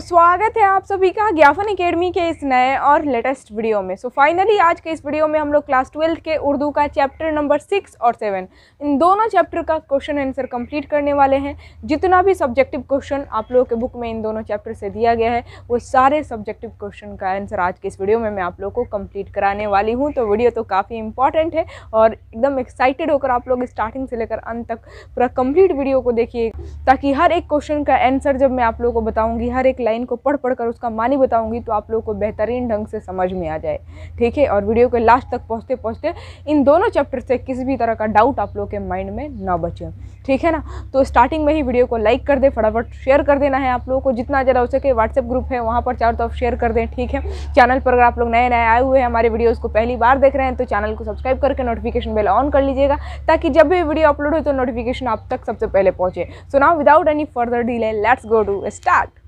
स्वागत है आप सभी का ज्ञापन एकेडमी के इस नए और लेटेस्ट वीडियो में सो so, फाइनली आज के इस वीडियो में हम लोग क्लास ट्वेल्थ के उर्दू का चैप्टर नंबर सिक्स और सेवन इन दोनों चैप्टर का क्वेश्चन आंसर कंप्लीट करने वाले हैं जितना भी सब्जेक्टिव क्वेश्चन आप लोगों के बुक में इन दोनों चैप्टर से दिया गया है वो सारे सब्जेक्टिव क्वेश्चन का आंसर आज के इस वीडियो में मैं आप लोग को कम्प्लीट कराने वाली हूँ तो वीडियो तो काफ़ी इंपॉर्टेंट है और एकदम एक्साइटेड होकर आप लोग स्टार्टिंग से लेकर अंत तक पूरा कम्प्लीट वीडियो को देखिए ताकि हर एक क्वेश्चन का आंसर जब मैं आप लोग को बताऊँगी हर एक लाइन को पढ़ पढ़ कर उसका मानी बताऊंगी तो आप लोगों को बेहतरीन ढंग से समझ में आ जाए ठीक है और वीडियो के लास्ट तक पहुँचते पहुँचते इन दोनों चैप्टर से किसी भी तरह का डाउट आप लोग के माइंड में ना बचे ठीक है ना तो स्टार्टिंग में ही वीडियो को लाइक कर दे फटाफट शेयर कर देना है आप लोगों को जितना ज़्यादा हो सके व्हाट्सएप ग्रुप है वहाँ पर चारों तरफ शेयर कर दें ठीक है चैनल पर अगर आप लोग नए नए आए हुए हैं हमारे वीडियोज़ को पहली बार देख रहे हैं तो चैनल को सब्सक्राइब करके नोटिफिकेशन बेल ऑन कर लीजिएगा ताकि जब भी वीडियो अपलोड हो तो नोटिफिकेशन आप तक सबसे पहले पहुंचे so now without any further delay let's go to start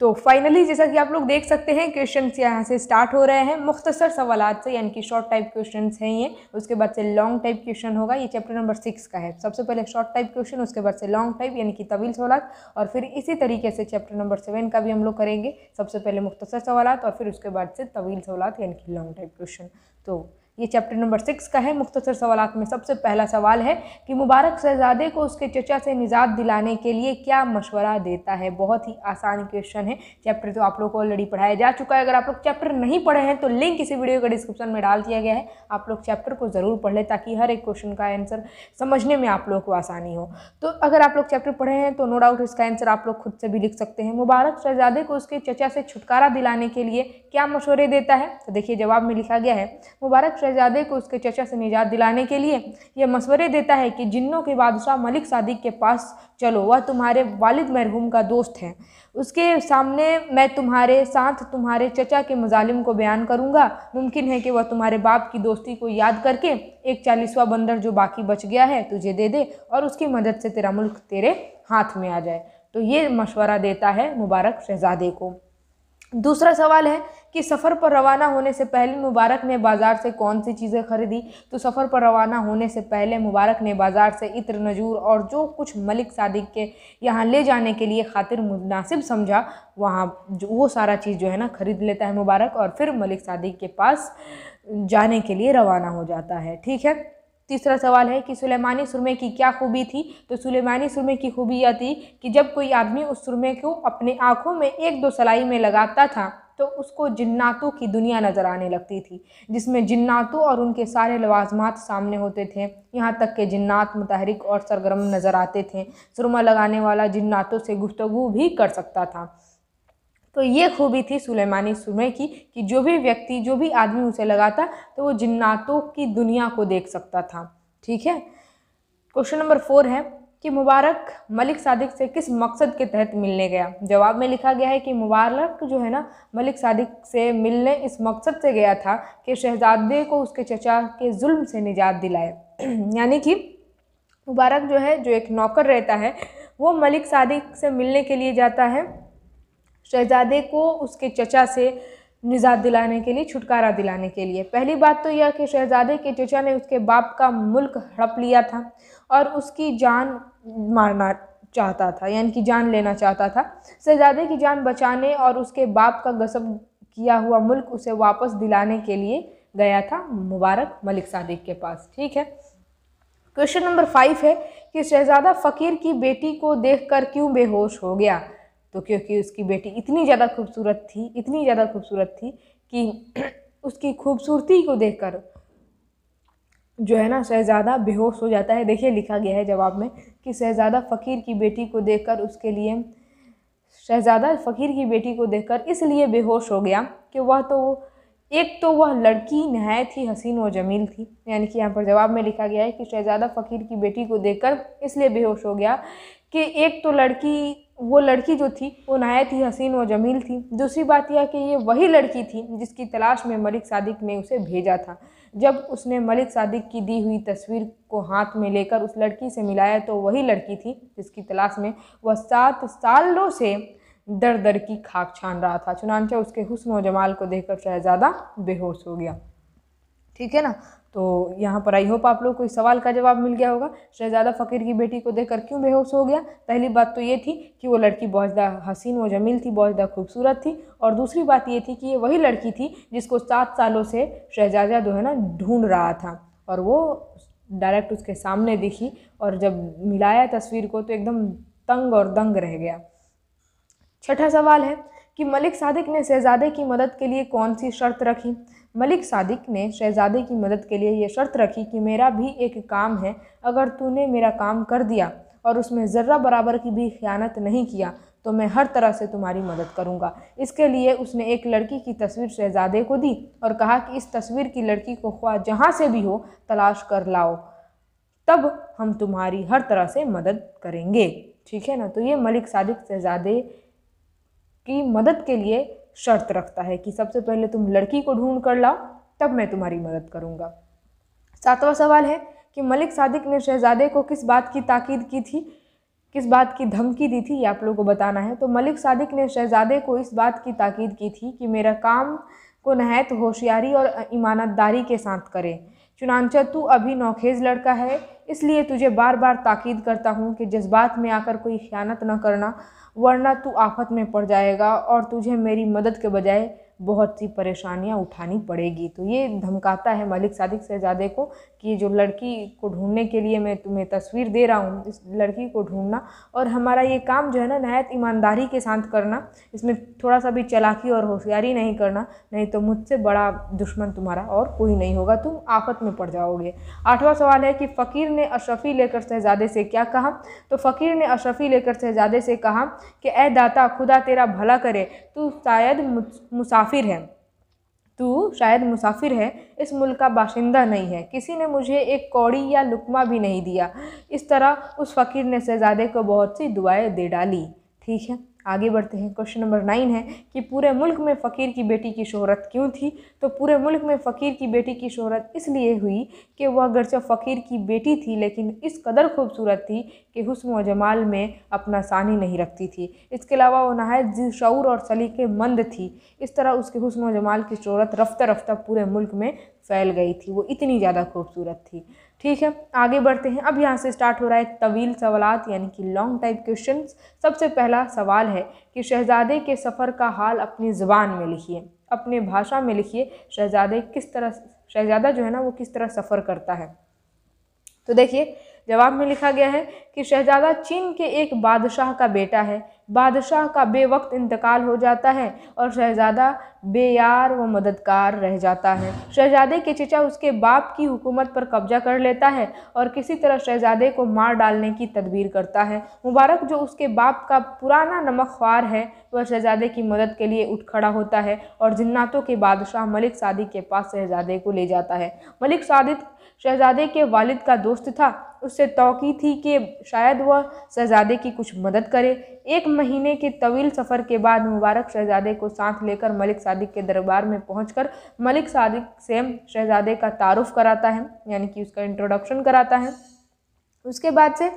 तो फाइनली जैसा कि आप लोग देख सकते हैं क्वेश्चन यहाँ से स्टार्ट हो रहे हैं मुख्तसर सवाल से यानी कि शॉर्ट टाइप क्वेश्चन हैं ये उसके बाद से लॉन्ग टाइप क्वेश्चन होगा ये चैप्टर नंबर सिक्स का है सबसे पहले शॉर्ट टाइप क्वेश्चन उसके बाद से लॉन्ग टाइप यानी कि तवील सवाल और फिर इसी तरीके से चैप्टर नंबर सेवन का भी हम लोग करेंगे सबसे पहले मुख्तसर सवाल और फिर उसके बाद से तवील सवाल यानी कि लॉन्ग टाइप क्वेश्चन तो ये चैप्टर नंबर सिक्स का है मुख्तसर सवाल में सबसे पहला सवाल है कि मुबारक शहजादे को उसके चचा से निजात दिलाने के लिए क्या मशवरा देता है बहुत ही आसान क्वेश्चन है चैप्टर तो आप लोग को ऑलरेडी पढ़ाया जा चुका है अगर आप लोग चैप्टर नहीं पढ़े हैं तो लिंक इसी वीडियो के डिस्क्रिप्शन में डाल दिया गया है आप लोग चैप्टर को ज़रूर पढ़ लें ताकि हर एक क्वेश्चन का आंसर समझने में आप लोगों को आसानी हो तो अगर आप लोग चैप्टर पढ़े हैं तो नो डाउट इसका आंसर आप लोग खुद से भी लिख सकते हैं मुबारक शहजादे को उसके चचा से छुटकारा दिलाने के लिए क्या मशवरे देता है तो देखिए जवाब में लिखा गया है मुबारक शहजादे को उसके चचा से निजात दिलाने के लिए यह मशवरे देता है कि जिन्नों के बादशाह मलिक सादिक के पास चलो वह तुम्हारे वालिद महरूम का दोस्त है उसके सामने मैं तुम्हारे साथ तुम्हारे चचा के मजालिम को बयान करूँगा मुमकिन है कि वह तुम्हारे बाप की दोस्ती को याद करके एक चालीसवा बंदर जो बाकी बच गया है तुझे दे दे और उसकी मदद से तेरा मुल्क तेरे हाथ में आ जाए तो ये मशवरा देता है मुबारक शहजादे को दूसरा सवाल है कि सफ़र पर रवाना होने से पहले मुबारक ने बाज़ार से कौन सी चीज़ें खरीदी तो सफ़र पर रवाना होने से पहले मुबारक ने बाज़ार से इत्र नजूर और जो कुछ मलिक सादिक के यहाँ ले जाने के लिए खातिर मुनासिब समझा वहाँ वो सारा चीज़ जो है ना ख़रीद लेता है मुबारक और फिर मलिक सादिक के पास जाने के लिए रवाना हो जाता है ठीक है तीसरा सवाल है कि सुलेमानी सुरमे की क्या खूबी थी तो सुलेमानी सुरमे की खूबी यह थी कि जब कोई आदमी उस सुरमे को अपने आँखों में एक दो सलाई में लगाता था तो उसको जिन्नातों की दुनिया नज़र आने लगती थी जिसमें जिन्नातों और उनके सारे लवाजमात सामने होते थे यहाँ तक के जिन्नात मुतहरिक और सरगर्म नज़र आते थे सुरमा लगाने वाला जन्नातों से गुफ्तगु भी कर सकता था तो ये खूबी थी सुलेमानी सुरमे की कि जो भी व्यक्ति जो भी आदमी उसे लगाता तो वो जन्नातों की दुनिया को देख सकता था ठीक है क्वेश्चन नंबर फोर है कि मुबारक मलिक सादिक से किस मकसद के तहत मिलने गया जवाब में लिखा गया है कि मुबारक जो है ना मलिक सादिक से मिलने इस मकसद से गया था कि शहजादे को उसके चचा के जुल्म से निजात दिलाए यानी कि मुबारक जो है जो एक नौकर रहता है वो मलिक सादिक से मिलने के लिए जाता है शहजादे को उसके चचा से निजात दिलाने के लिए छुटकारा दिलाने के लिए पहली बात तो यह कि शहजादे के चचा ने उसके बाप का मुल्क हड़प लिया था और उसकी जान मारना चाहता था यानी कि जान लेना चाहता था शहजादे की जान बचाने और उसके बाप का गसब किया हुआ मुल्क उसे वापस दिलाने के लिए गया था मुबारक मलिक सादिक के पास ठीक है क्वेश्चन नंबर फाइव है कि शहजादा फ़कीर की बेटी को देखकर क्यों बेहोश हो गया तो क्योंकि उसकी बेटी इतनी ज़्यादा खूबसूरत थी इतनी ज़्यादा खूबसूरत थी कि उसकी खूबसूरती को देखकर जो है ना शहज़ादा बेहोश हो जाता है देखिए लिखा गया है जवाब में कि शहज़ादा फ़कीर की बेटी को देखकर उसके लिए शहज़ादा फ़कीर की बेटी को देखकर इसलिए बेहोश हो गया कि वह तो एक तो वह लड़की नहायत ही हसीन व जमील थी यानी कि यहाँ पर जवाब में लिखा गया है कि शहज़ादा फ़कीर की बेटी को देखकर इसलिए बेहोश हो गया कि एक तो लड़की वो लड़की जो थी वो नहायत ही हसीन व जमील थी दूसरी बात यह कि ये वही लड़की थी जिसकी तलाश में मलिक सादिक ने उसे भेजा था जब उसने मलिक सादिक की दी हुई तस्वीर को हाथ में लेकर उस लड़की से मिलाया तो वही लड़की थी जिसकी तलाश में वह सात सालों से दर दर की खाक छान रहा था चुनानचा उसके हुसन व जमाल को देखकर शहजादा बेहोश हो गया ठीक है ना तो यहाँ पर आई होप आप लोग को इस सवाल का जवाब मिल गया होगा शहजादा फ़कीर की बेटी को देखकर क्यों बेहोश हो गया पहली बात तो ये थी कि वो लड़की बहुत ज़्यादा हसीन व जमील थी बहुत ज़्यादा खूबसूरत थी और दूसरी बात ये थी कि ये वही लड़की थी जिसको सात सालों से शहजादा जो है ना ढूंढ रहा था और वो डायरेक्ट उसके सामने दिखी और जब मिलाया तस्वीर को तो एकदम तंग और दंग रह गया छठा सवाल है कि मलिक सादिक ने शहजादे की मदद के लिए कौन सी शर्त रखी मलिक सादिक ने शहजादे की मदद के लिए यह शर्त रखी कि मेरा भी एक काम है अगर तूने मेरा काम कर दिया और उसमें ज़र्रा बराबर की भी ख़यानत नहीं किया तो मैं हर तरह से तुम्हारी मदद करूंगा इसके लिए उसने एक लड़की की तस्वीर शहजादे को दी और कहा कि इस तस्वीर की लड़की को ख्वाह जहाँ से भी हो तलाश कर लाओ तब हम तुम्हारी हर तरह से मदद करेंगे ठीक है ना तो ये मलिक सादिक शहजादे की मदद के लिए शर्त रखता है कि सबसे पहले तुम लड़की को ढूंढ कर लाओ तब मैं तुम्हारी मदद करूंगा सातवां सवाल है कि मलिक सादिक ने शहजादे को किस बात की ताकीद की थी किस बात की धमकी दी थी ये आप लोगों को बताना है तो मलिक सादिक ने शहजादे को इस बात की ताकीद की थी कि मेरा काम को नहायत होशियारी और ईमानदारी के साथ करें चुनानचा तू अभी नौखेज लड़का है इसलिए तुझे बार बार ताकीद करता हूँ कि जज्बात में आकर कोई ख्यानत न करना वरना तू आफत में पड़ जाएगा और तुझे मेरी मदद के बजाय बहुत सी परेशानियां उठानी पड़ेगी तो ये धमकाता है मलिक सादिक शहजादे को कि जो लड़की को ढूंढने के लिए मैं तुम्हें तस्वीर दे रहा हूँ इस लड़की को ढूंढना और हमारा ये काम जो है ना नहायत ईमानदारी के साथ करना इसमें थोड़ा सा भी चलाकी और होशियारी नहीं करना नहीं तो मुझसे बड़ा दुश्मन तुम्हारा और कोई नहीं होगा तुम आफत में पड़ जाओगे आठवां सवाल है कि फ़कीर ने अशरफ़ी लेकर शहजादे से क्या कहा तो फ़कीर ने अशरफ़ी लेकर शहजादे से कहा कि ए दाता खुदा तेरा भला करे तू शायद मुसाफिर मुसाफिर है तू शायद मुसाफिर है इस मुल्क का बाशिंदा नहीं है किसी ने मुझे एक कौड़ी या लुकमा भी नहीं दिया इस तरह उस फ़कीर ने शहजादे को बहुत सी दुआएं दे डाली ठीक है आगे बढ़ते हैं क्वेश्चन नंबर नाइन है कि पूरे मुल्क में फ़कीर की बेटी की शोहरत क्यों थी तो पूरे मुल्क में फ़कीर की बेटी की शोहरत इसलिए हुई कि वह अगरचे फ़कीर की बेटी थी लेकिन इस कदर खूबसूरत थी कि हुस्न व जमाल में अपना सानी नहीं रखती थी इसके अलावा वह नहायत जी शौर और सलीके मंद थी इस तरह उसके हुस्न व जमाल की शोहरत रफ्ता रफ्ता पूरे मुल्क में फैल गई थी वो इतनी ज़्यादा खूबसूरत थी ठीक है आगे बढ़ते हैं अब यहाँ से स्टार्ट हो रहा है तवील सवालत यानी कि लॉन्ग टाइप क्वेश्चन सबसे पहला सवाल है कि शहजादे के सफ़र का हाल अपनी ज़बान में लिखिए अपने भाषा में लिखिए शहजादे किस तरह शहजादा जो है ना वो किस तरह सफ़र करता है तो देखिए जवाब में लिखा गया है कि शहजादा चीन के एक बादशाह का बेटा है बादशाह का बेवक्त इंतकाल हो जाता है और शहजादा बेयार व मददगार रह जाता है शहजादे के चचा उसके बाप की हुकूमत पर कब्जा कर लेता है और किसी तरह शहजादे को मार डालने की तदबीर करता है मुबारक जो उसके बाप का पुराना नमक ख्वार है वह शहजादे की मदद के लिए उठ खड़ा होता है और जिन्नातों के बादशाह मलिक सादिक के पास शहजादे को ले जाता है मलिक सादिक शहजादे के वालिद का दोस्त था उससे तोकी थी कि शायद वह शहजादे की कुछ मदद करे एक महीने के तवील सफ़र के बाद मुबारक शहजादे को साथ लेकर मलिक सादिक के दरबार में पहुंचकर मलिक सादिक से शहजादे का तारुफ कराता है यानी कि उसका इंट्रोडक्शन कराता है उसके बाद से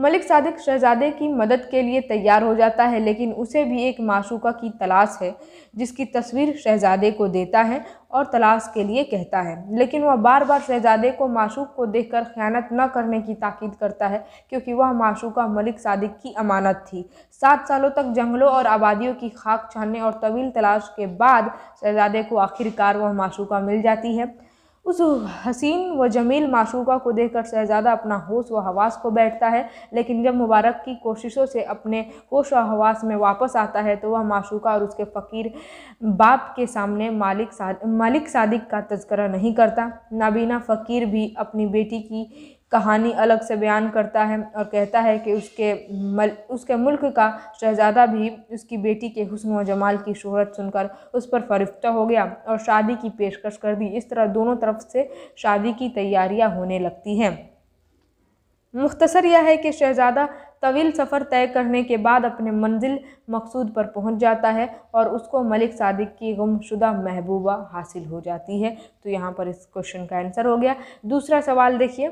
मलिक सादिक शहजादे की मदद के लिए तैयार हो जाता है लेकिन उसे भी एक माशूका की तलाश है जिसकी तस्वीर शहजादे को देता है और तलाश के लिए कहता है लेकिन वह बार बार शहजादे को माशूक को देखकर ख़यानत न करने की ताकीद करता है क्योंकि वह माशूका मलिक सादिक की अमानत थी सात सालों तक जंगलों और आबादियों की खाक छानने और तवील तलाश के बाद शहजादे को आखिरकार वह माशूका मिल जाती है उस हसीन व जमील माशूका को देखकर शहज़ादा अपना होश व हवास को बैठता है लेकिन जब मुबारक की कोशिशों से अपने होश व हवास में वापस आता है तो वह माशूका और उसके फ़कीर बाप के सामने मालिक साद, मालिक सादिक का तस्करा नहीं करता नाबीना फ़कीर भी अपनी बेटी की कहानी अलग से बयान करता है और कहता है कि उसके मल उसके मुल्क का शहजादा भी उसकी बेटी के हुस्न व जमाल की शोहरत सुनकर उस पर फरिफ्ता हो गया और शादी की पेशकश कर दी इस तरह दोनों तरफ से शादी की तैयारियां होने लगती हैं मुख्तसर यह है कि शहजादा तवील सफ़र तय करने के बाद अपने मंजिल मकसूद पर पहुंच जाता है और उसको मलिक सादिक की गुमशुदा महबूबा हासिल हो जाती है तो यहाँ पर इस क्वेश्चन का आंसर हो गया दूसरा सवाल देखिए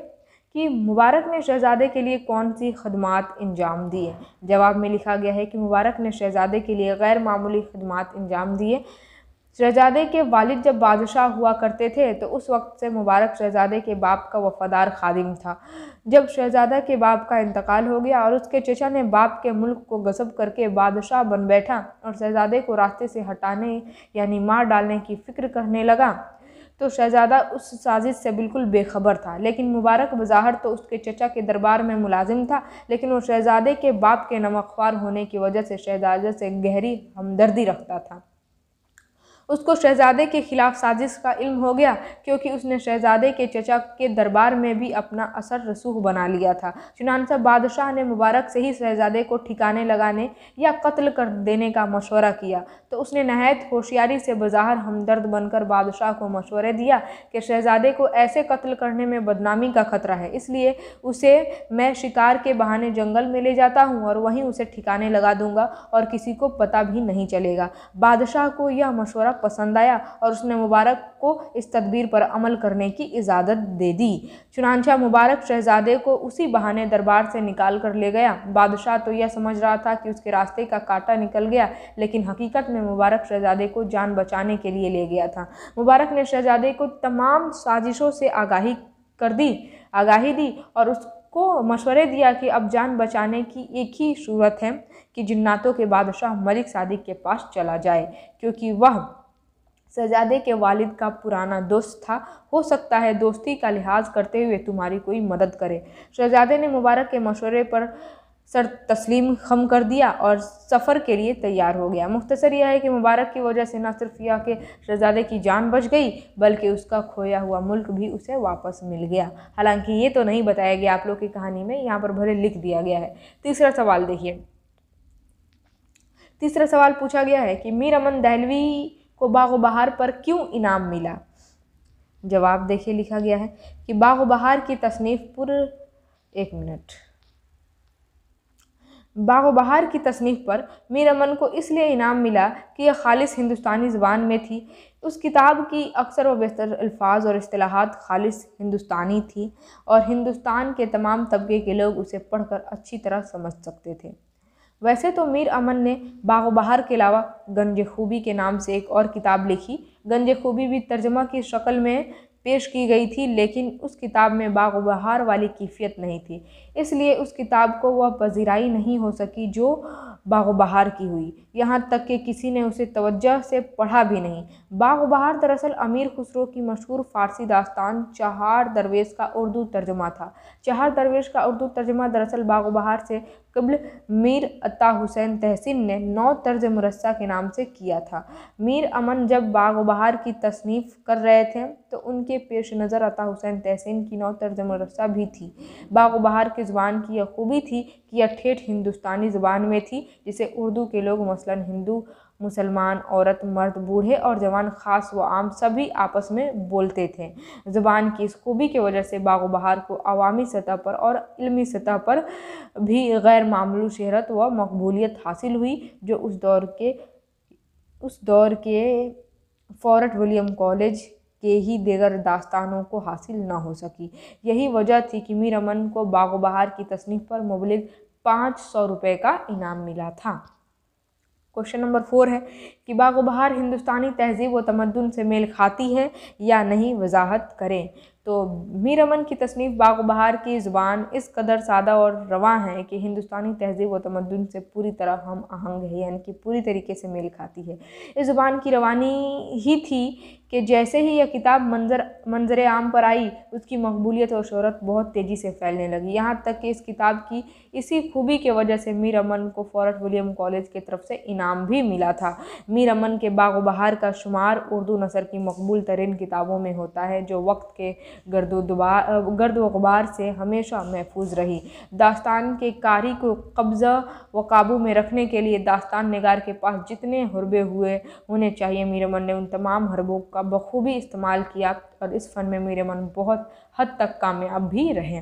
कि मुबारक ने शहज़ादे के लिए कौन सी खदमात अंजाम दिए जवाब में लिखा गया है कि मुबारक ने शहज़ादे के लिए गैर मामूली खदमात अंजाम दिए शहजादे के वालिद जब बादशाह हुआ करते थे तो उस वक्त से मुबारक शहजादे के बाप का वफादार खादिम था जब शहजादा के बाप का इंतकाल हो गया और उसके चचा ने बाप के मुल्क को गसब करके बादशाह बन बैठा और शहजादे को रास्ते से हटाने यानी मार डालने की फ़िक्र करने लगा तो शहजादा उस साजिश से बिल्कुल बेखबर था लेकिन मुबारक बज़ाहर तो उसके चचा के दरबार में मुलाजिम था लेकिन वो शहजादे के बाप के नमकवार होने की वजह से शहजादे से गहरी हमदर्दी रखता था उसको शहजादे के ख़िलाफ़ साजिश का इल्म हो गया क्योंकि उसने शहजादे के चचा के दरबार में भी अपना असर रसूख बना लिया था चुनानसा बादशाह ने मुबारक से ही शहजादे को ठिकाने लगाने या कत्ल कर देने का मशवरा किया तो उसने नहायत होशियारी से बज़ाहर हमदर्द बनकर बादशाह को मशवरे दिया कि शहजादे को ऐसे कत्ल करने में बदनामी का खतरा है इसलिए उसे मैं शिकार के बहाने जंगल में ले जाता हूँ और वहीं उसे ठिकाने लगा दूँगा और किसी को पता भी नहीं चलेगा बादशाह को यह मशवरा मुबारक पसंद आया और उसने मुबारक को इस तदबीर पर अमल करने की इजाज़त दे दी चुनानचा मुबारक शहजादे को उसी बहाने दरबार से निकाल कर ले गया बादशाह तो यह समझ रहा था कि उसके रास्ते का कांटा निकल गया लेकिन हकीकत में मुबारक शहजादे को जान बचाने के लिए ले गया था मुबारक ने शहजादे को तमाम साजिशों से आगाही कर दी आगाही दी और उस को मशवरे दिया कि अब जान बचाने की एक ही सूरत है कि जिन्नातों के बादशाह मलिक सादिक के पास चला जाए क्योंकि वह शहजादे के वालिद का पुराना दोस्त था हो सकता है दोस्ती का लिहाज करते हुए तुम्हारी कोई मदद करे शहजादे ने मुबारक के मशवरे पर सर तस्लीम खम कर दिया और सफ़र के लिए तैयार हो गया मुख्तसर यह है कि मुबारक की वजह से न सिर्फ यह के शहजादे की जान बच गई बल्कि उसका खोया हुआ मुल्क भी उसे वापस मिल गया हालांकि ये तो नहीं बताया गया आप लोग की कहानी में यहाँ पर भले लिख दिया गया है तीसरा सवाल देखिए तीसरा सवाल पूछा गया है कि मीर अमन दहलवी को बाग बहार पर क्यों इनाम मिला जवाब देखिए लिखा गया है कि बाग बहार की तसनीफ़ पुर एक मिनट बाग बहार की तसनीफ़ पर मीर अमन को इसलिए इनाम मिला कि यह खालिस हिंदुस्तानी ज़बान में थी उस किताब की अक्सर व बेहतर अल्फाज और असलाहत खालिश हिंदुस्तानी थी और हिंदुस्तान के तमाम तबके के लोग उसे पढ़कर अच्छी तरह समझ सकते थे वैसे तो मीर अमन ने बहार के अलावा गंज खूबी के नाम से एक और किताब लिखी गंज खूबी भी तर्जमा की शक्ल में पेश की गई थी लेकिन उस किताब में बहार वाली कैफियत नहीं थी इसलिए उस किताब को वह पजीराई नहीं हो सकी जो बहार की हुई यहाँ तक कि किसी ने उसे तवज्जह से पढ़ा भी नहीं बहार दरअसल अमीर खुसरो की मशहूर फ़ारसी दास्तान चहार दरवेज़ का उर्दू तर्जमा था चार दरवेश का उर्दू तर्जमा दरअसल बाग बहार से कबल मीर अता हुसैन तहसीन ने नौ तर्ज मुरस्सा के नाम से किया था मीर अमन जब बागोबहार की तसनीफ़ कर रहे थे तो उनके पेश नज़र अता हुसैन तहसीन की नौ तर्ज मुरस्सा भी थी बाग बहार की ज़ुबान की यह खूबी थी कि यह ठेठ हिंदुस्तानी ज़ुबान में थी जिसे उर्दू के लोग मसलन हिंदू मुसलमान औरत मर्द बूढ़े और जवान ख़ास व आम सभी आपस में बोलते थे ज़बान की इस खूबी की वजह से बाग बहार को अवामी सतह पर और इलमी सतह पर भी गैर मामूली शहरत व मकबूलियत हासिल हुई जो उस दौर के उस दौर के फॉरट विलियम कॉलेज के ही देगर दास्तानों को हासिल ना हो सकी यही वजह थी कि मीर अमन को बाग बहार की तसनीफ़ पर मुबलिक पाँच सौ रुपये का इनाम मिला था क्वेश्चन नंबर फोर है कि बाग़ बहार हिंदुस्तानी तहजीब व तमदन से मेल खाती है या नहीं वजाहत करें तो मीर अमन की तसनीफ़ बहार की ज़ुबान इस कदर सादा और रवा है कि हिंदुस्तानी तहजीब व तमदन से पूरी तरह हम आहंग है यानी कि पूरी तरीके से मेल खाती है इस ज़ुबान की रवानी ही थी कि जैसे ही यह किताब मंजर मंजर आम पर आई उसकी मकबूलियत और शहरत बहुत तेज़ी से फैलने लगी यहाँ तक कि इस किताब की इसी खूबी के वजह से मीर अमन को फॉरट विलियम कॉलेज की तरफ से इनाम भी मिला था मीर अमन के बाग बहार का शुमार उर्दू नसर की मकबूल तरीन किताबों में होता है जो वक्त के गर्द गर्द वबार से हमेशा महफूज रही दास्तान के कारी को कब्ज़ा व काबू में रखने के लिए दास्तान नगार के पास जितने हरबे हुए होने चाहिए मीर अमन ने उन तमाम हरबों का बखूबी इस्तेमाल किया और इस फ़न में मेरे मन बहुत हद तक कामयाब भी रहे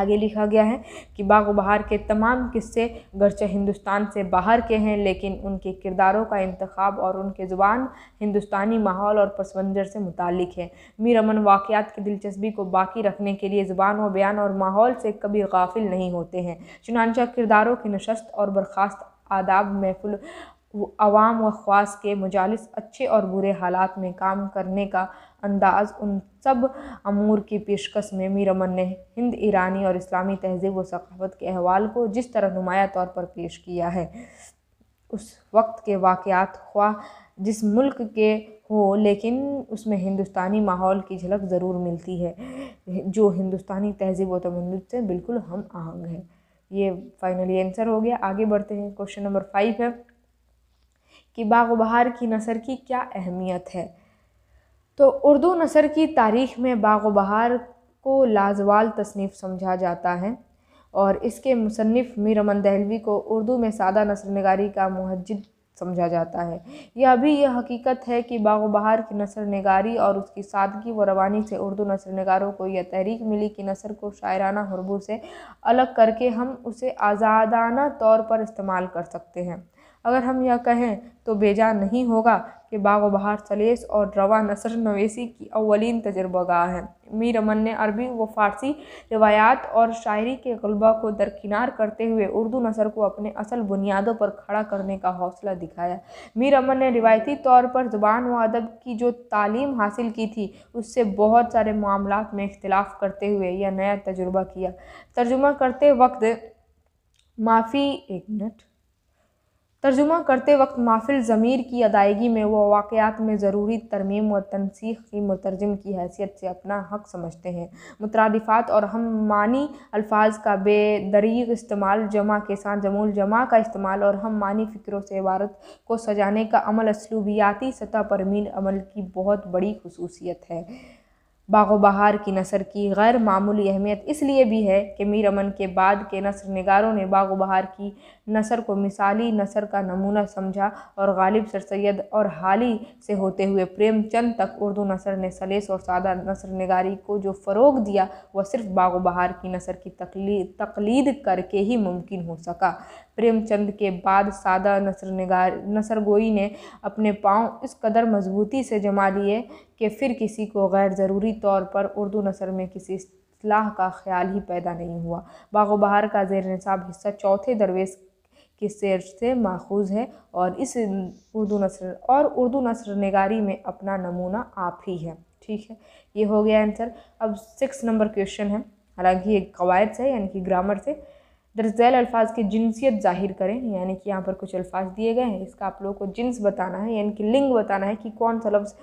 आगे लिखा गया है कि बाग बहार के तमाम किस्से गर्चे हिंदुस्तान से बाहर के हैं लेकिन उनके किरदारों का इंतखब और उनके ज़ुबान हिंदुस्तानी माहौल और पसमंजर से मुतलिक है मीर अमन वाक़ात की दिलचस्पी को बाकी रखने के लिए ज़ुबान व बयान और माहौल से कभी गाफिल नहीं होते हैं चुनानचा किरदारों की नशस्त और बर्खास्त आदाब महफुल आवाम व ख़्वास के मजालस अच्छे और बुरे हालात में काम करने का अंदाज़ उन सब अमूर की पेशकश में मीर अमन ने हिंद ईरानी और इस्लामी तहजीब व सकाफ़त के अहवाल को जिस तरह नुमाया तौर पर पेश किया है उस वक्त के वाक़ात ख्वा जिस मुल्क के हो लेकिन उसमें हिंदुस्तानी माहौल की झलक ज़रूर मिलती है जो हिंदुस्तानी तहजीब व तमंद से बिल्कुल हम आहंग है ये फाइनली आंसर हो गया आगे बढ़ते हैं क्वेश्चन नंबर फाइव है कि बाग बहार की नसर की क्या अहमियत है तो उर्दू नसर की तारीख़ में बाग बहार को लाजवाल तसनीफ़ समझा जाता है और इसके मुसनफ़ मीर अमन दहलवी को उर्दू में सादा नसर नगारी का महजद समझा जाता है यह भी यह हकीकत है कि बाग बहार की नसर नगारी और उसकी सादगी व रवानी से उर्दू नसर नगारों को यह तहरीक मिली कि नसर को शायराना हरबू से अलग करके हम उसे आज़ादाना तौर पर इस्तेमाल कर सकते हैं अगर हम यह कहें तो बेजा नहीं होगा कि बाग बहार सलेस और रवा नसर नवेसी की अवलिन तजर्बागा हैं मीर अमन ने अरबी व फारसी रिवायात और शायरी के गलबा को दरकिनार करते हुए उर्दू नसर को अपने असल बुनियादों पर खड़ा करने का हौसला दिखाया मीर अमन ने रिवायती तौर पर ज़ुबान व अदब की जो तालीम हासिल की थी उससे बहुत सारे मामलों में इख्तलाफ करते हुए यह नया तजुर्बा किया तर्जुमा करते वक्त माफ़ी एक मिनट तर्जुमा करते वक्त माफिल ज़मीर की अदायगी में वह वाक़ात में ज़रूरी तरमीम व तनसीख की मुतरजम की हैसियत से अपना हक समझते हैं मुतरदफात और हम मानी अल्फाज का बेदरीग इस्तेमाल जमा के साथ जमूल जमा का इस्तेमाल और हम मानी फ़िक्रों से इबारत को सजाने का अमल असलूबियाती सतह पर मीन अमल की बहुत बड़ी खसूसियत है बाग बहार की नसर की गैर मामूली अहमियत इसलिए भी है कि मीर अमन के बाद के नसर नगारों ने बाग बहार की नसर को मिसाली नसर का नमूना समझा और गालिब सर सैद और हाली से होते हुए प्रेमचंद तक उर्दू नसर ने सलेस और सादा नसर नगारी को जो फ़रोग दिया वह सिर्फ बाग बहार की नसर की तकली तकलीद करके ही मुमकिन हो सका प्रेमचंद के बाद सादा नसर नगार नसर गोई ने अपने पाँव इस कदर मजबूती से जमा लिए कि फिर किसी को गैर ज़रूरी तौर पर उर्दू नसर में किसी लाह का ख्याल ही पैदा नहीं हुआ बाग बहार का जेर नसाब हिस्सा चौथे दरवेज़ के शेर से माखूज है और इस उर्दू नसर और उर्दू नसर नगारी में अपना नमूना आप ही है ठीक है ये हो गया आंसर अब सिक्स नंबर क्वेश्चन है हालांकि ये कवायद से यानी कि ग्रामर से जैल अल्फाज की जिनसियत जाहिर करें यानी कि यहाँ पर कुछ अल्फाज दिए गए हैं इसका आप लोगों को जिन्स बताना है यानी कि लिंग बताना है कि कौन सा लफ्ज़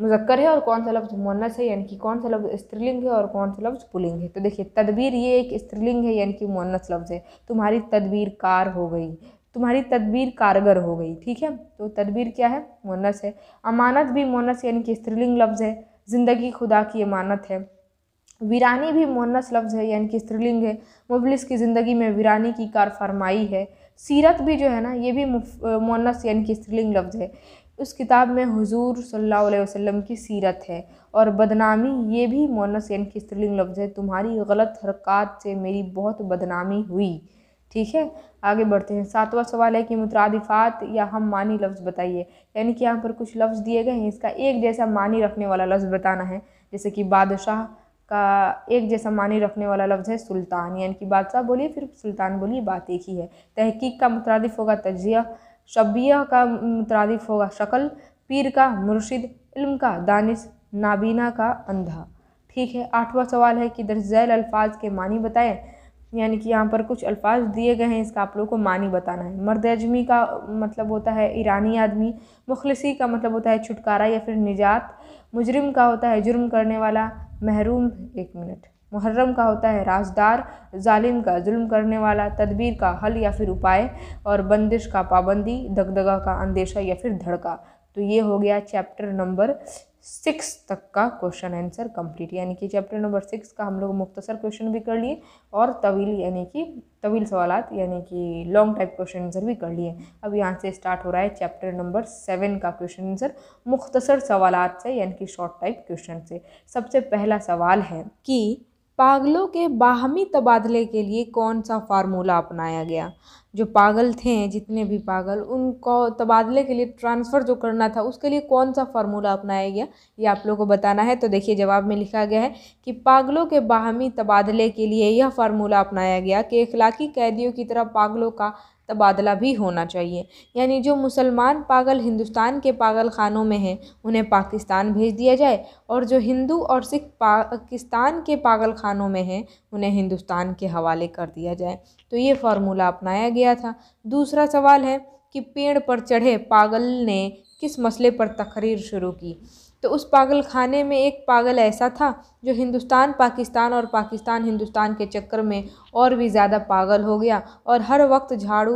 मुजक्कर है और कौन सा लफ्ज़ मोनस है यानी कि कौन सा लफ्ज़ स्त्रीलिंग है और कौन सा लफ्ज़ पुलिंग है तो देखिए तदबीर ये एक स्त्रीलिंग है यानी कि मोनस लफ्ज़ है तुम्हारी तदबीर कार हो गई तुम्हारी तदबीर कारगर हो गई ठीक है तो तदबीर क्या है मोनस है अमानत भी मोनस यानी कि स्त्रीलिंग लफ्ज़ है ज़िंदगी खुदा की अमानत है वीरानी भी मुन्नस लफ्ज़ है यानी कि स्त्रीलिंग है मुबलिस की ज़िंदगी में वीरानी की कार फरमाई है सीरत भी जो है ना ये भी मुन्नस यानी कि स्त्रीलिंग लफ्ज़ है उस किताब में हुजूर सल्लल्लाहु अलैहि वसल्लम की सीरत है और बदनामी ये भी मोनस यानी कि स्त्रीलिंग लफ्ज़ है तुम्हारी गलत हरकत से मेरी बहुत बदनामी हुई ठीक है आगे बढ़ते हैं सातवां सवाल है कि मुतरदिफ़ात या हम मानी लफ्ज़ बताइए यानी कि यहाँ पर कुछ लफ्ज़ दिए गए हैं इसका एक जैसा मानी रखने वाला लफ्ज़ बताना है जैसे कि बादशाह का एक जैसा मानी रखने वाला लफ्ज़ है सुल्तान यानी कि बादशाह बोलिए फिर सुल्तान बोलिए बात एक ही है तहकीक का मुतरदफ़ होगा तजिया शबिया का मुतरफ होगा शक्ल पीर का मुर्शिद इल्म का दानिश नाबीना का अंधा ठीक है आठवां सवाल है कि दर्जैल अल्फाज के मानी बताएं यानी कि यहाँ पर कुछ अल्फाज दिए गए हैं इसका आप लोगों को मानी बताना है मर्द अजमी का मतलब होता है ईरानी आदमी मुखलसी का मतलब होता है छुटकारा या फिर निजात मुजरिम का होता है जुर्म करने वाला महरूम एक मिनट मुहर्रम का होता है राजदार जालिम का जुल्म करने वाला तदबीर का हल या फिर उपाय और बंदिश का पाबंदी दगदगा का अंदेशा या फिर धड़का तो ये हो गया चैप्टर नंबर सिक्स तक का क्वेश्चन आंसर कंप्लीट यानी कि चैप्टर नंबर सिक्स का हम लोग मुख्तसर क्वेश्चन भी कर लिए और तवील यानी कि तवील सवाल यानी कि लॉन्ग टाइप क्वेश्चन आंसर भी कर लिए अब यहाँ से स्टार्ट हो रहा है चैप्टर नंबर सेवन का क्वेश्चन आंसर मुख्तसर सवाल से यानी कि शॉर्ट टाइप क्वेश्चन से सबसे पहला सवाल है कि पागलों के बाहमी तबादले के लिए कौन सा फार्मूला अपनाया गया जो पागल थे जितने भी पागल उनको तबादले के लिए ट्रांसफ़र जो करना था उसके लिए कौन सा फार्मूला अपनाया गया ये आप लोगों को बताना है तो देखिए जवाब में लिखा गया है कि पागलों के बाहमी तबादले के लिए यह फार्मूला अपनाया गया कि इखलाकी कैदियों की तरह पागलों का तबादला भी होना चाहिए यानी जो मुसलमान पागल हिंदुस्तान के पागल खानों में हैं उन्हें पाकिस्तान भेज दिया जाए और जो हिंदू और सिख पाकिस्तान के पागल खानों में हैं उन्हें हिंदुस्तान के हवाले कर दिया जाए तो ये फार्मूला अपनाया गया था दूसरा सवाल है कि पेड़ पर चढ़े पागल ने किस मसले पर तकरीर शुरू की तो उस पागल खाने में एक पागल ऐसा था जो हिंदुस्तान पाकिस्तान और पाकिस्तान हिंदुस्तान के चक्कर में और भी ज़्यादा पागल हो गया और हर वक्त झाड़ू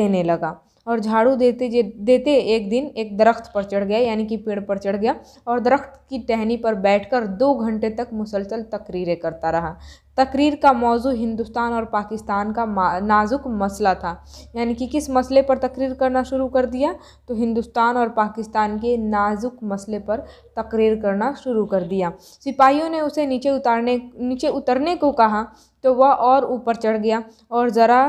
देने लगा और झाड़ू देते देते एक दिन एक दरख्त पर चढ़ गया यानी कि पेड़ पर चढ़ गया और दरख्त की टहनी पर बैठकर दो घंटे तक मुसलसल तकरीरें करता रहा तकरीर का मौजू हिंदुस्तान और पाकिस्तान का नाजुक मसला था यानी कि किस मसले पर तकरीर करना शुरू कर दिया तो हिंदुस्तान और पाकिस्तान के नाजुक मसले पर तकरीर करना शुरू कर दिया सिपाहियों ने उसे नीचे उतारने नीचे उतरने को कहा तो वह और ऊपर चढ़ गया और ज़रा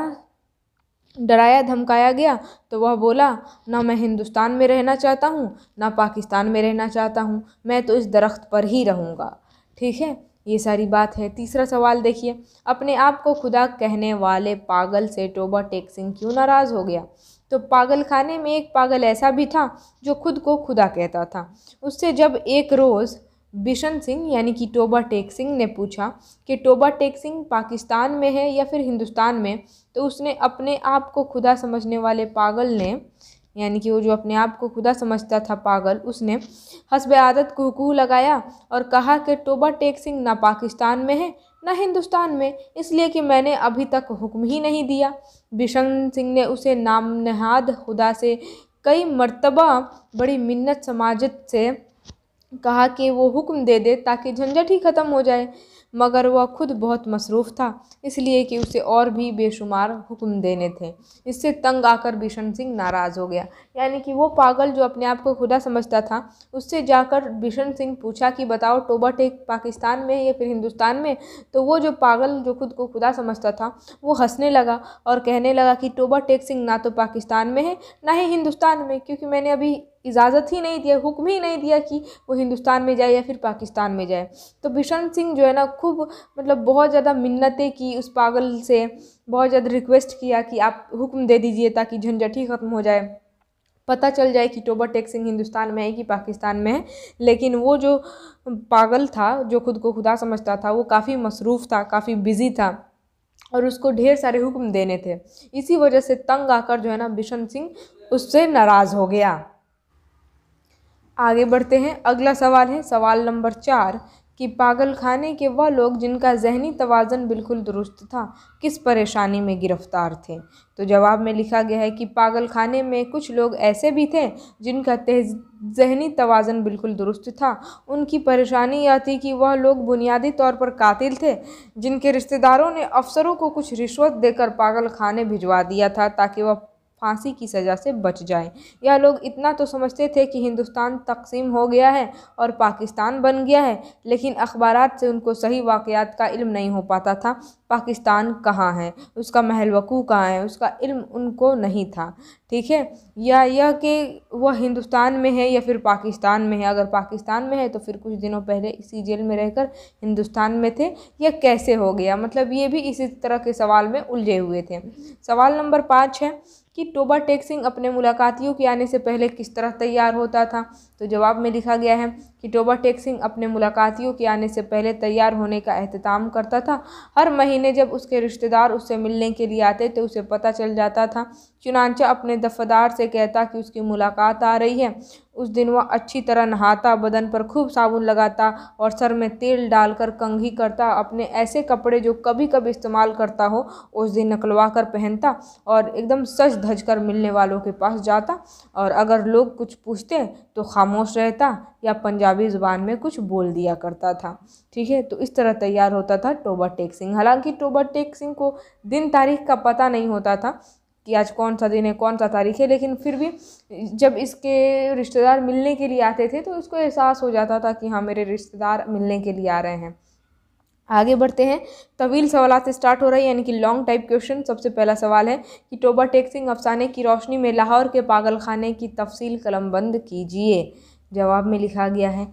डराया धमकाया गया तो वह बोला ना मैं हिंदुस्तान में रहना चाहता हूँ ना पाकिस्तान में रहना चाहता हूँ मैं तो इस दरख्त पर ही रहूँगा ठीक है ये सारी बात है तीसरा सवाल देखिए अपने आप को खुदा कहने वाले पागल से टोबा टेक सिंह क्यों नाराज़ हो गया तो पागल खाने में एक पागल ऐसा भी था जो खुद को खुदा कहता था उससे जब एक रोज़ बिशन सिंह यानी कि टोबा टेक सिंह ने पूछा कि टोबा टेक सिंह पाकिस्तान में है या फिर हिंदुस्तान में तो उसने अपने आप को खुदा समझने वाले पागल ने यानी कि वो जो अपने आप को खुदा समझता था पागल उसने हसब आदत कुकू लगाया और कहा कि टोबा टेक सिंह ना पाकिस्तान में है ना हिंदुस्तान में इसलिए कि मैंने अभी तक हुक्म ही नहीं दिया बिशन सिंह ने उसे नाम नहाद खुदा से कई मरतबा बड़ी मिन्नत समाजत से कहा कि वो हुक्म दे दे ताकि झंझट ही ख़त्म हो जाए मगर वह खुद बहुत मसरूफ़ था इसलिए कि उसे और भी बेशुमार हुक्म देने थे इससे तंग आकर भीषण सिंह नाराज़ हो गया यानी कि वो पागल जो अपने आप को खुदा समझता था उससे जाकर भीषण सिंह पूछा कि बताओ टोबा टेक पाकिस्तान में है या फिर हिंदुस्तान में तो वो जो पागल जो खुद को खुदा समझता था वो हंसने लगा और कहने लगा कि टोबा टेक सिंह ना तो पाकिस्तान में है ना ही हिंदुस्तान में क्योंकि मैंने अभी इजाज़त ही नहीं दिया हुक्म ही नहीं दिया कि वो हिंदुस्तान में जाए या फिर पाकिस्तान में जाए तो बिशन सिंह जो है ना खूब मतलब बहुत ज़्यादा मिन्नतें की उस पागल से बहुत ज़्यादा रिक्वेस्ट किया कि आप हुक्म दे दीजिए ताकि झंझट ही ख़त्म हो जाए पता चल जाए कि टोबर टेक सिंह हिंदुस्तान में है कि पाकिस्तान में है लेकिन वो जो पागल था जो खुद को खुदा समझता था वो काफ़ी मसरूफ़ था काफ़ी बिज़ी था और उसको ढेर सारे हुक्म देने थे इसी वजह से तंग आकर जो है ना बिशन सिंह उससे नाराज़ हो गया आगे बढ़ते हैं अगला सवाल है सवाल नंबर चार कि पागल खाने के वह लोग जिनका जहनी तोज़न बिल्कुल दुरुस्त था किस परेशानी में गिरफ़्तार थे तो जवाब में लिखा गया है कि पागल खाने में कुछ लोग ऐसे भी थे जिनका तहज जहनी तोज़न बिल्कुल दुरुस्त था उनकी परेशानी यह थी कि वह लोग बुनियादी तौर पर कातिल थे जिनके रिश्तेदारों ने अफसरों को कुछ रिश्वत देकर पागल खाने भिजवा दिया था ताकि वह फांसी की सज़ा से बच जाएं यह लोग इतना तो समझते थे कि हिंदुस्तान तकसीम हो गया है और पाकिस्तान बन गया है लेकिन अखबार से उनको सही वाक़ात का इल्म नहीं हो पाता था पाकिस्तान कहाँ है उसका महलवकू कहाँ है उसका इल्म उनको नहीं था ठीक है या यह कि वह हिंदुस्तान में है या फिर पाकिस्तान में है अगर पाकिस्तान में है तो फिर कुछ दिनों पहले इसी जेल में रहकर हिंदुस्तान में थे या कैसे हो गया मतलब ये भी इसी तरह के सवाल में उलझे हुए थे सवाल नंबर पाँच है कि टोबा टेक्सिंग अपने मुलाकातियों के आने से पहले किस तरह तैयार होता था तो जवाब में लिखा गया है कि टोबा टेक सिंह अपने मुलाकातियों के आने से पहले तैयार होने का अहतमाम करता था हर महीने जब उसके रिश्तेदार उससे मिलने के लिए आते तो उसे पता चल जाता था चुनाचा अपने दफदार से कहता कि उसकी मुलाकात आ रही है उस दिन वह अच्छी तरह नहाता बदन पर खूब साबुन लगाता और सर में तेल डालकर कंघी करता अपने ऐसे कपड़े जो कभी कभी इस्तेमाल करता हो उस दिन नकलवा कर पहनता और एकदम सच धज कर मिलने वालों के पास जाता और अगर लोग कुछ पूछते तो खामोश रहता या पंजाबी ज़ुबान में कुछ बोल दिया करता था ठीक है तो इस तरह तैयार होता था टोबा टेक सिंह हालांकि टोबा टेक सिंह को दिन तारीख का पता नहीं होता था कि आज कौन सा दिन है कौन सा तारीख है लेकिन फिर भी जब इसके रिश्तेदार मिलने के लिए आते थे तो उसको एहसास हो जाता था कि हाँ मेरे रिश्तेदार मिलने के लिए आ रहे हैं आगे बढ़ते हैं तवील सवाल से स्टार्ट हो रहा है यानी कि लॉन्ग टाइप क्वेश्चन सबसे पहला सवाल है कि टोबा टेक सिंह अफसाने की रोशनी में लाहौर के पागल खाने की तफसील कलमबंद कीजिए जवाब में लिखा गया है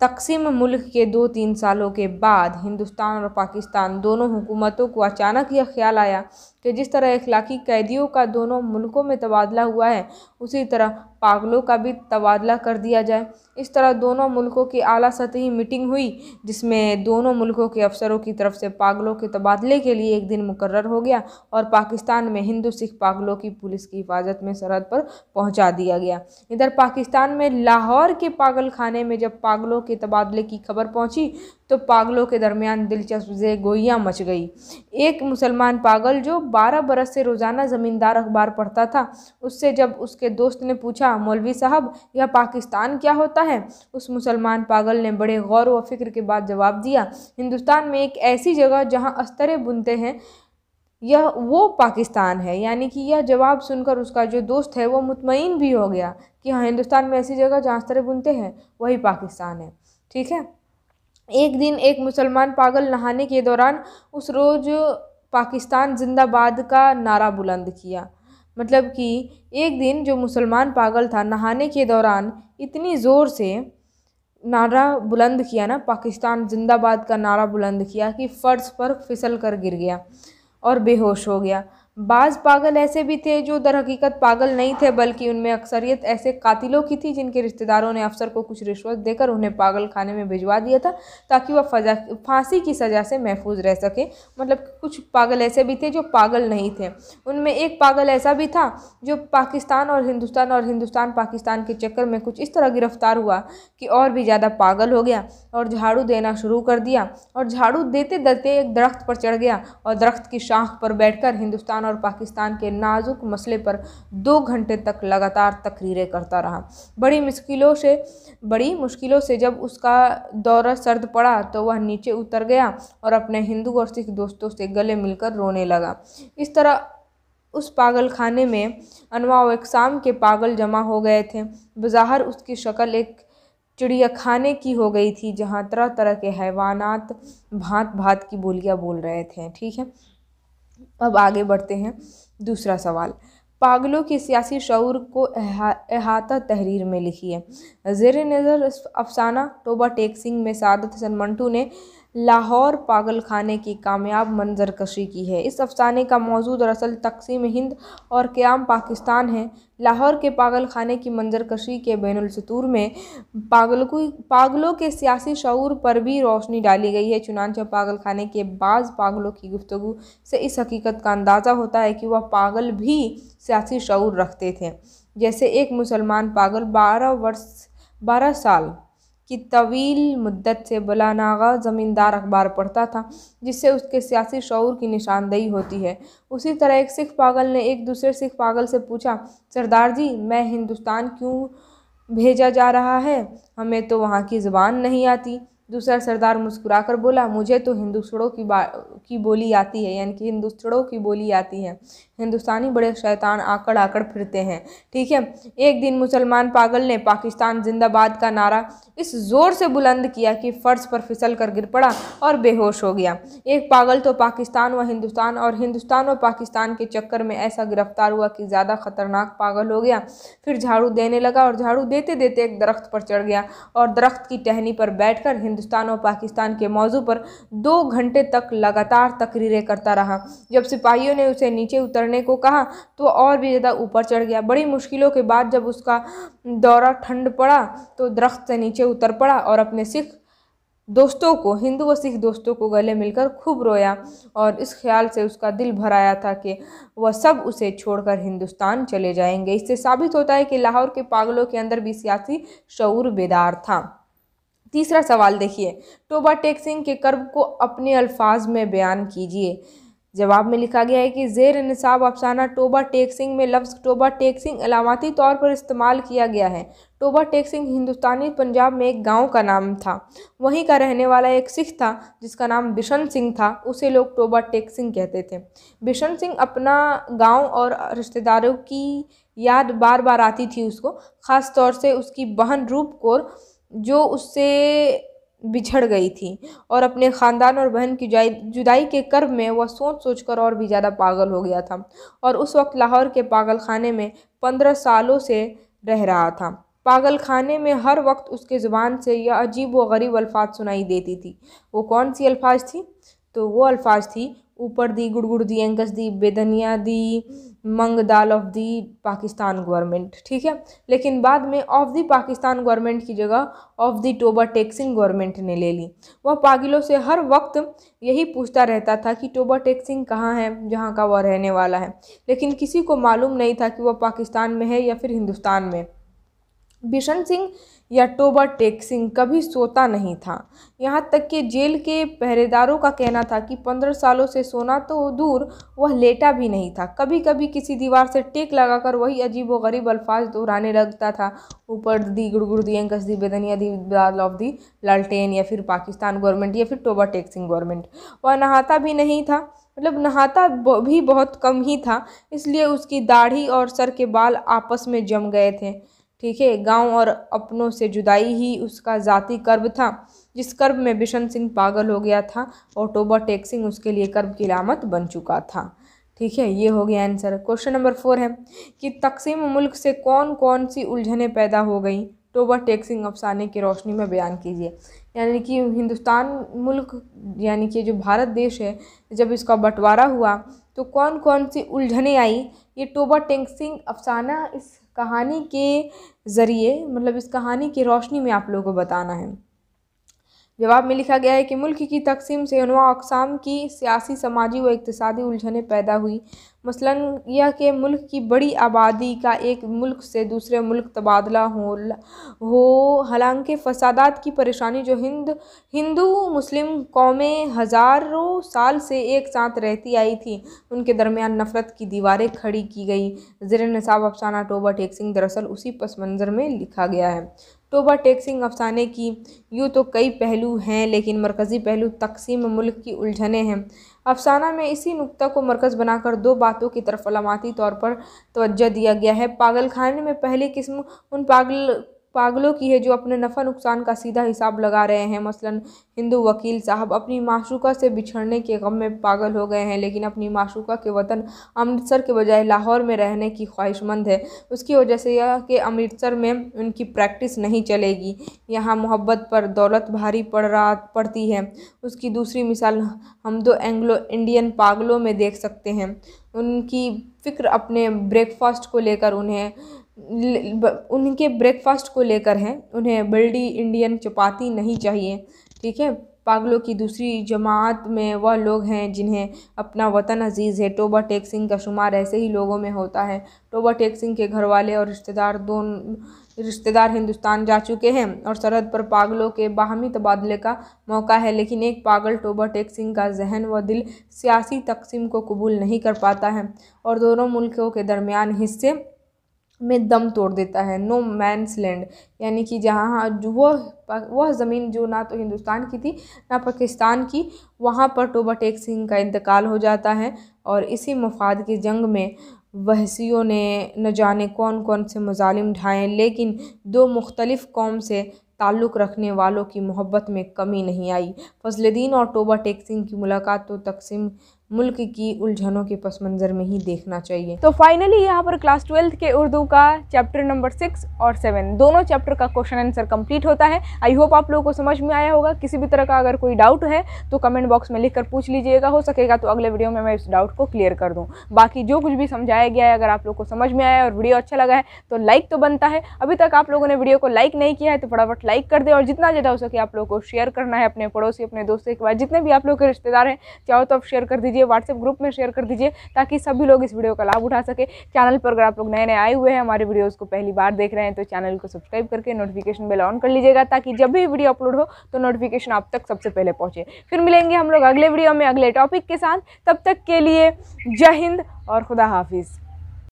तकसीम मुल्क के दो तीन सालों के बाद हिंदुस्तान और पाकिस्तान दोनों हुकूमतों को अचानक यह ख्याल आया कि जिस तरह इखलाकी कैदियों का दोनों मुल्कों में तबादला हुआ है उसी तरह पागलों का भी तबादला कर दिया जाए इस तरह दोनों मुल्कों की आला सतही मीटिंग हुई जिसमें दोनों मुल्कों के अफसरों की तरफ से पागलों के तबादले के लिए एक दिन मुकर्र हो गया और पाकिस्तान में हिंदू सिख पागलों की पुलिस की हिफाजत में सरहद पर पहुंचा दिया गया इधर पाकिस्तान में लाहौर के पागल खाने में जब पागलों के तबादले की खबर पहुंची तो पागलों के दरमियान दिलचस्प जे गोइयाँ मच गई एक मुसलमान पागल जो बारह बरस से रोज़ाना ज़मींदार अखबार पढ़ता था उससे जब उसके दोस्त ने पूछा मौलवी साहब यह पाकिस्तान क्या होता है उस मुसलमान पागल ने बड़े गौर व फिक्र के बाद जवाब दिया हिंदुस्तान में एक ऐसी जगह जहाँ अस्तरे बुनते हैं यह वो पाकिस्तान है यानी कि यह जवाब सुनकर उसका जो दोस्त है वो मुतमिन भी हो गया कि हाँ हिंदुस्तान में ऐसी जगह जहाँ अस्तरे बुनते हैं वही पाकिस्तान है ठीक है एक दिन एक मुसलमान पागल नहाने के दौरान उस रोज़ पाकिस्तान जिंदाबाद का नारा बुलंद किया मतलब कि एक दिन जो मुसलमान पागल था नहाने के दौरान इतनी ज़ोर से नारा बुलंद किया ना पाकिस्तान जिंदाबाद का नारा बुलंद किया कि फ़र्श पर फिसल कर गिर गया और बेहोश हो गया बाज़ पागल ऐसे भी थे जो दर हकीकत पागल नहीं थे बल्कि उनमें अक्सरियत ऐसे कातिलों की थी जिनके रिश्तेदारों ने अफसर को कुछ रिश्वत देकर उन्हें पागल खाने में भिजवा दिया था ताकि वह फजा फांसी की सज़ा से महफूज रह सके मतलब कुछ पागल ऐसे भी थे जो पागल नहीं थे उनमें एक पागल ऐसा भी था जो पाकिस्तान और हिंदुस्तान और हिंदुस्तान पाकिस्तान के चक्कर में कुछ इस तरह गिरफ्तार हुआ कि और भी ज़्यादा पागल हो गया और झाड़ू देना शुरू कर दिया और झाड़ू देते देते एक दरख्त पर चढ़ गया और दरख्त की शाख पर बैठ हिंदुस्तान ईरान और पाकिस्तान के नाजुक मसले पर दो घंटे तक लगातार तकरीरें करता रहा बड़ी मुश्किलों से बड़ी मुश्किलों से जब उसका दौरा सर्द पड़ा तो वह नीचे उतर गया और अपने हिंदू और सिख दोस्तों से गले मिलकर रोने लगा इस तरह उस पागल खाने में अनवा अकसाम के पागल जमा हो गए थे बाहर उसकी शक्ल एक चिड़िया खाने की हो गई थी जहाँ तरह तरह के हैवानात भांत भांत की बोलियाँ बोल रहे थे ठीक है अब आगे बढ़ते हैं दूसरा सवाल पागलों के सियासी शौर को अहाता तहरीर में लिखी है जेर नज़र अफसाना टोबा टेक सिंह में सादत हसन मंटू ने लाहौर पागल खाने की कामयाब मंजरकशी की है इस अफसाने का मौजूद दरअसल तकसीम हिंद और क़्याम पाकिस्तान है लाहौर के पागल खाने की मंजरकशी के के बैनसतूर में को पागलों के सियासी शूर पर भी रोशनी डाली गई है चुनानचे पागल खाने के बाद पागलों की गुफ्तु से इस हकीकत का अंदाज़ा होता है कि वह पागल भी सियासी शूर रखते थे जैसे एक मुसलमान पागल बारह वर्ष बारह साल की तवील मुद्दत से बला नागा ज़मींदार अखबार पढ़ता था जिससे उसके सियासी शौर की निशानदेही होती है उसी तरह एक सिख पागल ने एक दूसरे सिख पागल से पूछा सरदार जी मैं हिंदुस्तान क्यों भेजा जा रहा है हमें तो वहाँ की ज़बान नहीं आती दूसरा सरदार मुस्कुराकर बोला मुझे तो हिंदुस्तड़ों की बा की बोली आती है यानी कि हिंदुस्तड़ों की बोली आती है हिंदुस्तानी बड़े शैतान आकड़ आकड़ फिरते हैं ठीक है एक दिन मुसलमान पागल ने पाकिस्तान जिंदाबाद का नारा इस ज़ोर से बुलंद किया कि फ़र्श पर फिसल कर गिर पड़ा और बेहोश हो गया एक पागल तो पाकिस्तान व हिंदुस्तान और हिंदुस्तान व पाकिस्तान के चक्कर में ऐसा गिरफ्तार हुआ कि ज़्यादा ख़तरनाक पागल हो गया फिर झाड़ू देने लगा और झाड़ू देते देते एक दरख्त पर चढ़ गया और दरख्त की टहनी पर बैठ हिंदुस्तान और पाकिस्तान के मौजू पर दो घंटे तक लगातार तकरीरें करता रहा जब सिपाहियों ने उसे नीचे उतरने को कहा तो और भी ज़्यादा ऊपर चढ़ गया बड़ी मुश्किलों के बाद जब उसका दौरा ठंड पड़ा तो दरख्त से नीचे उतर पड़ा और अपने सिख दोस्तों को हिंदू व सिख दोस्तों को गले मिलकर खूब रोया और इस ख्याल से उसका दिल भर आया था कि वह सब उसे छोड़कर हिंदुस्तान चले जाएंगे इससे साबित होता है कि लाहौर के पागलों के अंदर भी सियासी शूर बेदार था तीसरा सवाल देखिए टोबा टेक्सिंग के कर्व को अपने अल्फाज में बयान कीजिए जवाब में लिखा गया है कि जेर निसाब अफसाना टोबा टेक्सिंग में लफ्ज़ टोबा टेक्सिंग अलामती तौर पर इस्तेमाल किया गया है टोबा टेक्सिंग हिंदुस्तानी पंजाब में एक गांव का नाम था वहीं का रहने वाला एक सिख था जिसका नाम बिशन सिंह था उसे लोग टोबा टेक्सिंग कहते थे बिशन सिंह अपना गाँव और रिश्तेदारों की याद बार बार आती थी उसको ख़ास तौर से उसकी बहन रूप कौर जो उससे बिछड़ गई थी और अपने ख़ानदान और बहन की जुदाई के कर्व में वह सोच सोच कर और भी ज़्यादा पागल हो गया था और उस वक्त लाहौर के पागल खाने में पंद्रह सालों से रह रहा था पागल खाने में हर वक्त उसके ज़ुबान से यह अजीब व गरीब अल्फाज सुनाई देती थी वो कौन सी अल्फाज थी तो वो अल्फाज थी ऊपर दी गुड़गुड़ दी एंकस दी बेदनिया दी मंग दाल ऑफ दी पाकिस्तान गवर्नमेंट ठीक है लेकिन बाद में ऑफ दी पाकिस्तान गवर्नमेंट की जगह of the Toba Teksingh government ने ले ली वह पागिलों से हर वक्त यही पूछता रहता था कि टोबा टेक्सिंग कहाँ है जहाँ का वह रहने वाला है लेकिन किसी को मालूम नहीं था कि वह पाकिस्तान में है या फिर हिंदुस्तान में बिशन सिंह या टोबा सिंह कभी सोता नहीं था यहाँ तक कि जेल के पहरेदारों का कहना था कि पंद्रह सालों से सोना तो दूर वह लेटा भी नहीं था कभी कभी किसी दीवार से टेक लगाकर वही अजीब व गरीब अल्फाज दोहराने लगता था ऊपर दी गुड़गुड़ दी एंकस दी बेदनिया दी दाल ऑफ दी लालटेन या फिर पाकिस्तान गवर्नमेंट या फिर टोबा सिंह गवर्नमेंट वह नहाता भी नहीं था मतलब नहाता भी बहुत कम ही था इसलिए उसकी दाढ़ी और सर के बाल आपस में जम गए थे ठीक है गांव और अपनों से जुदाई ही उसका जाति कर्ब था जिस कर्ब में बिशन सिंह पागल हो गया था और टोबा टेक सिंह उसके लिए कर्ब की लामत बन चुका था ठीक है ये हो गया आंसर क्वेश्चन नंबर फोर है कि तकसीम मुल्क से कौन कौन सी उलझने पैदा हो गई टोबा टेक सिंह अफसाने की रोशनी में बयान कीजिए यानी कि हिंदुस्तान मुल्क यानी कि जो भारत देश है जब इसका बंटवारा हुआ तो कौन कौन सी उलझने आई ये टोबा टेक सिंह अफसाना इस कहानी के ज़रिए मतलब इस कहानी की रोशनी में आप लोगों को बताना है जवाब में लिखा गया है कि मुल्क की तकसीम से अनवा अकसाम की सियासी समाजी व इकतसादी उलझने पैदा हुई मसलन यह कि मुल्क की बड़ी आबादी का एक मुल्क से दूसरे मुल्क तबादला हो हो हालांकि फसादात की परेशानी जो हिंद हिंदू मुस्लिम कौमें हज़ारों साल से एक साथ रहती आई थी उनके दरमियान नफ़रत की दीवारें खड़ी की गई ज़र नसाब अफसाना टोबा टेक सिंह दरअसल उसी पस मंज़र में लिखा गया है टोबा टेक सिंह अफसाने की यूँ तो कई पहलू हैं लेकिन मरकज़ी पहलू तकसीम मुल्क की उलझने हैं अफसाना में इसी नुक्ता को मरकज़ बनाकर दो बातों की तरफ अलामती तौर पर तोज्जा दिया गया है पागल खाने में पहली किस्म उन पागल पागलों की है जो अपने नफ़ा नुकसान का सीधा हिसाब लगा रहे हैं मसलन हिंदू वकील साहब अपनी माशूका से बिछड़ने के गम में पागल हो गए हैं लेकिन अपनी माशूका के वतन अमृतसर के बजाय लाहौर में रहने की ख्वाहिशमंद है उसकी वजह से यह कि अमृतसर में उनकी प्रैक्टिस नहीं चलेगी यहाँ मोहब्बत पर दौलत भारी पड़ रहा पड़ती है उसकी दूसरी मिसाल हम दो एंग्लो इंडियन पागलों में देख सकते हैं उनकी फ़िक्र अपने ब्रेकफास्ट को लेकर उन्हें उनके ब्रेकफास्ट को लेकर हैं उन्हें बल्डी इंडियन चपाती नहीं चाहिए ठीक है पागलों की दूसरी जमात में वह लोग हैं जिन्हें अपना वतन अजीज़ है टोबा टेक सिंह का शुमार ऐसे ही लोगों में होता है टोबा टेक सिंह के घर वाले और रिश्तेदार दोनों रिश्तेदार हिंदुस्तान जा चुके हैं और सरहद पर पागलों के बाहमी तबादले का मौका है लेकिन एक पागल टोबा टेक सिंह का जहन व दिल सियासी तकसीम को कबूल नहीं कर पाता है और दोनों मुल्कों के दरमियान हिस्से में दम तोड़ देता है नो मैंस लैंड यानी कि जहाँ हाँ, जो वह वह ज़मीन जो ना तो हिंदुस्तान की थी ना पाकिस्तान की वहाँ पर टोबा टेक सिंह का इंतकाल हो जाता है और इसी मफाद की जंग में वहसीियों ने न जाने कौन कौन से मुजालिम ढाए लेकिन दो मुख्तलिफ़ कौम से ताल्लुक़ रखने वालों की मोहब्बत में कमी नहीं आई फजलद्दीन और टोबा टेक सिंह की मुलाकात तो तकसीम मुल्क की उलझनों के पस मंज़र में ही देखना चाहिए तो फाइनली यहाँ पर क्लास ट्वेल्थ के उर्दू का चैप्टर नंबर सिक्स और सेवन दोनों चैप्टर का क्वेश्चन आंसर कंप्लीट होता है आई होप आप लोगों को समझ में आया होगा किसी भी तरह का अगर कोई डाउट है तो कमेंट बॉक्स में लिख कर पूछ लीजिएगा हो सकेगा तो अगले वीडियो में मैं इस डाउट को क्लियर कर दूँ बाकी जो कुछ भी समझाया गया है अगर आप लोग को समझ में आया और वीडियो अच्छा लगा है तो लाइक तो बनता है अभी तक आप लोगों ने वीडियो को लाइक नहीं किया है तो फटाफट लाइक कर दे और जितना ज़्यादा हो सके आप लोगों को शेयर करना है अपने पड़ोसी अपने दोस्तों के बाद जितने भी आप लोग के रिश्तेदार हैं चाहो तो आप शेयर कर दीजिए दीजिए व्हाट्सएप ग्रुप में शेयर कर दीजिए ताकि सभी लोग इस वीडियो का लाभ उठा सके चैनल पर अगर आप लोग नए नए आए हुए हैं हमारे वीडियोज़ को पहली बार देख रहे हैं तो चैनल को सब्सक्राइब करके नोटिफिकेशन बेल ऑन कर लीजिएगा ताकि जब भी वीडियो अपलोड हो तो नोटिफिकेशन आप तक सबसे पहले पहुँचे फिर मिलेंगे हम लोग अगले वीडियो में अगले टॉपिक के साथ तब तक के लिए जय हिंद और खुदा हाफिज़